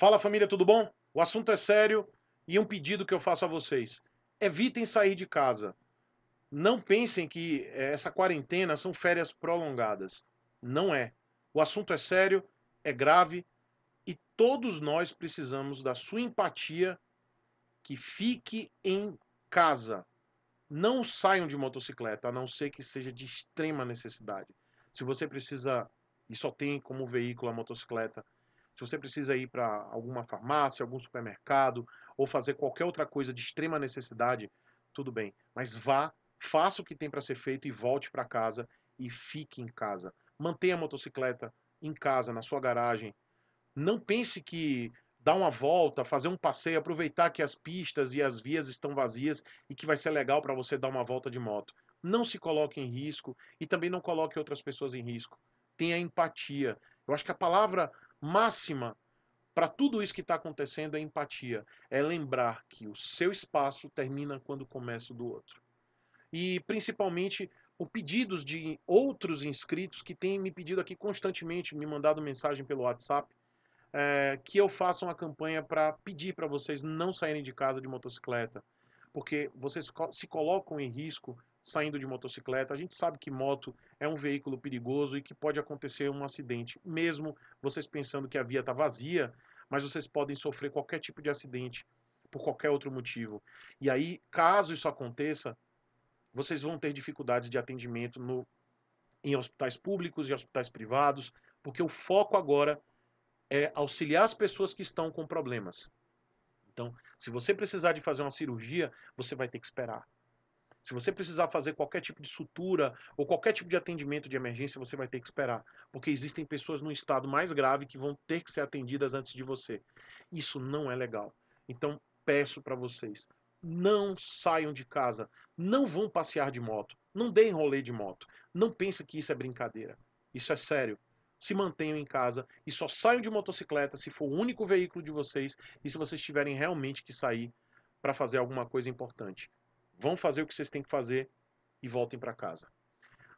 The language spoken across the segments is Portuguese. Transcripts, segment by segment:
Fala família, tudo bom? O assunto é sério e um pedido que eu faço a vocês. Evitem sair de casa. Não pensem que eh, essa quarentena são férias prolongadas. Não é. O assunto é sério, é grave e todos nós precisamos da sua empatia que fique em casa. Não saiam de motocicleta, a não ser que seja de extrema necessidade. Se você precisa e só tem como veículo a motocicleta, se você precisa ir para alguma farmácia, algum supermercado, ou fazer qualquer outra coisa de extrema necessidade, tudo bem. Mas vá, faça o que tem para ser feito e volte para casa e fique em casa. Mantenha a motocicleta em casa, na sua garagem. Não pense que dar uma volta, fazer um passeio, aproveitar que as pistas e as vias estão vazias e que vai ser legal para você dar uma volta de moto. Não se coloque em risco e também não coloque outras pessoas em risco. Tenha empatia. Eu acho que a palavra máxima para tudo isso que está acontecendo é empatia. É lembrar que o seu espaço termina quando começa o do outro. E principalmente por pedidos de outros inscritos que têm me pedido aqui constantemente, me mandado mensagem pelo WhatsApp, é, que eu faça uma campanha para pedir para vocês não saírem de casa de motocicleta, porque vocês se colocam em risco saindo de motocicleta. A gente sabe que moto é um veículo perigoso e que pode acontecer um acidente. Mesmo vocês pensando que a via está vazia, mas vocês podem sofrer qualquer tipo de acidente por qualquer outro motivo. E aí, caso isso aconteça, vocês vão ter dificuldades de atendimento no, em hospitais públicos e hospitais privados, porque o foco agora é auxiliar as pessoas que estão com problemas. Então, se você precisar de fazer uma cirurgia, você vai ter que esperar. Se você precisar fazer qualquer tipo de sutura ou qualquer tipo de atendimento de emergência, você vai ter que esperar, porque existem pessoas num estado mais grave que vão ter que ser atendidas antes de você. Isso não é legal. Então, peço para vocês, não saiam de casa, não vão passear de moto, não deem rolê de moto. Não pensa que isso é brincadeira. Isso é sério. Se mantenham em casa e só saiam de motocicleta se for o único veículo de vocês e se vocês tiverem realmente que sair para fazer alguma coisa importante. Vão fazer o que vocês têm que fazer e voltem para casa.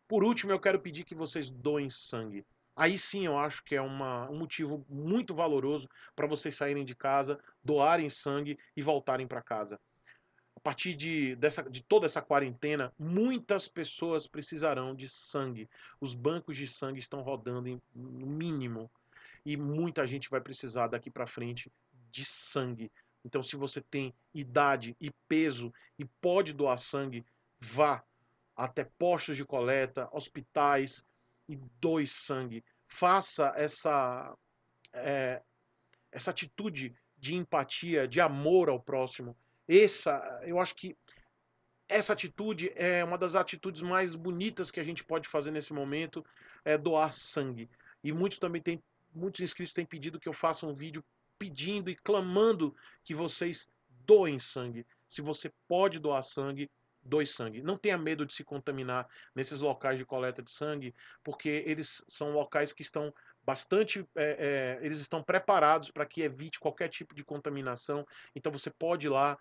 Por último, eu quero pedir que vocês doem sangue. Aí sim eu acho que é uma, um motivo muito valoroso para vocês saírem de casa, doarem sangue e voltarem para casa. A partir de, dessa, de toda essa quarentena, muitas pessoas precisarão de sangue. Os bancos de sangue estão rodando em, no mínimo. E muita gente vai precisar daqui para frente de sangue então, se você tem idade e peso e pode doar sangue, vá até postos de coleta, hospitais e doe sangue. Faça essa, é, essa atitude de empatia, de amor ao próximo. Essa, eu acho que essa atitude é uma das atitudes mais bonitas que a gente pode fazer nesse momento, é doar sangue. E muitos também têm, muitos inscritos têm pedido que eu faça um vídeo pedindo e clamando que vocês doem sangue. Se você pode doar sangue, doe sangue. Não tenha medo de se contaminar nesses locais de coleta de sangue, porque eles são locais que estão bastante, é, é, eles estão preparados para que evite qualquer tipo de contaminação. Então você pode ir lá,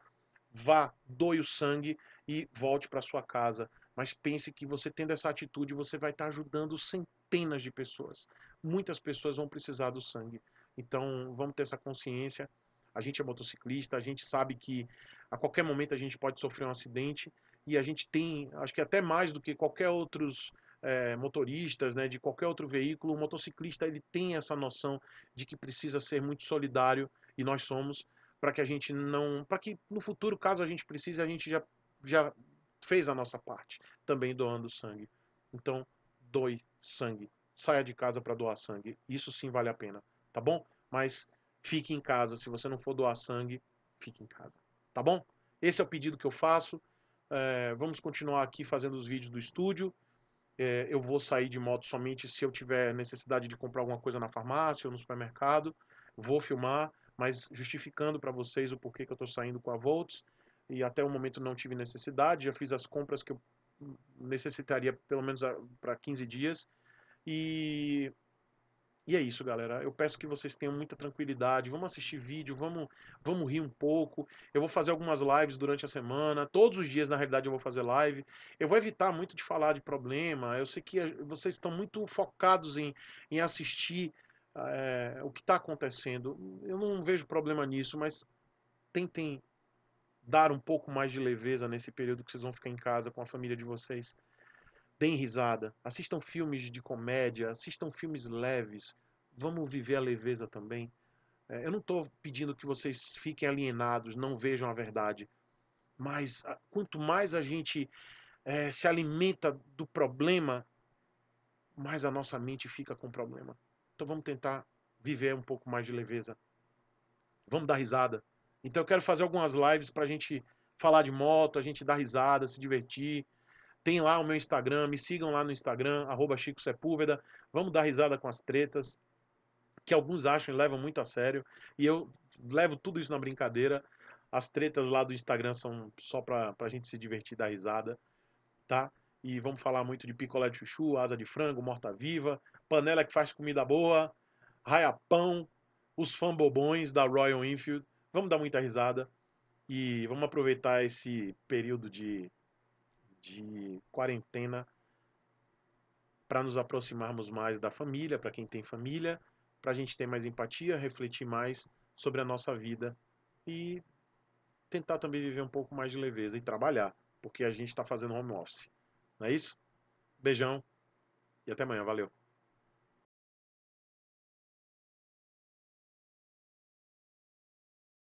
vá, doe o sangue e volte para sua casa. Mas pense que você tendo essa atitude, você vai estar tá ajudando centenas de pessoas. Muitas pessoas vão precisar do sangue. Então, vamos ter essa consciência. A gente é motociclista, a gente sabe que a qualquer momento a gente pode sofrer um acidente e a gente tem, acho que até mais do que qualquer outros é, motoristas, né, de qualquer outro veículo, o motociclista ele tem essa noção de que precisa ser muito solidário e nós somos para que a gente não, para que no futuro, caso a gente precise, a gente já, já fez a nossa parte, também doando sangue. Então, doe sangue, saia de casa para doar sangue. Isso sim vale a pena tá bom? Mas fique em casa. Se você não for doar sangue, fique em casa, tá bom? Esse é o pedido que eu faço. É, vamos continuar aqui fazendo os vídeos do estúdio. É, eu vou sair de moto somente se eu tiver necessidade de comprar alguma coisa na farmácia ou no supermercado. Vou filmar, mas justificando para vocês o porquê que eu estou saindo com a Volts. E até o momento não tive necessidade. Já fiz as compras que eu necessitaria pelo menos para 15 dias. E e é isso, galera. Eu peço que vocês tenham muita tranquilidade. Vamos assistir vídeo, vamos, vamos rir um pouco. Eu vou fazer algumas lives durante a semana. Todos os dias, na realidade, eu vou fazer live. Eu vou evitar muito de falar de problema. Eu sei que eh, vocês estão muito focados em, em assistir é, o que está acontecendo. Eu não vejo problema nisso, mas tentem dar um pouco mais de leveza nesse período que vocês vão ficar em casa com a família de vocês deem risada, assistam filmes de comédia, assistam filmes leves, vamos viver a leveza também. É, eu não estou pedindo que vocês fiquem alienados, não vejam a verdade, mas ah, quanto mais a gente é, se alimenta do problema, mais a nossa mente fica com o problema. Então vamos tentar viver um pouco mais de leveza. Vamos dar risada. Então eu quero fazer algumas lives para a gente falar de moto, a gente dar risada, se divertir. Tem lá o meu Instagram, me sigam lá no Instagram, arroba Chico Sepúlveda. Vamos dar risada com as tretas, que alguns acham e levam muito a sério. E eu levo tudo isso na brincadeira. As tretas lá do Instagram são só pra, pra gente se divertir, dar risada, tá? E vamos falar muito de picolé de chuchu, asa de frango, morta-viva, panela que faz comida boa, raiapão, os fambobões da Royal Enfield. Vamos dar muita risada e vamos aproveitar esse período de de quarentena para nos aproximarmos mais da família, para quem tem família, para a gente ter mais empatia, refletir mais sobre a nossa vida e tentar também viver um pouco mais de leveza e trabalhar, porque a gente está fazendo home office. Não é isso? Beijão e até amanhã. Valeu!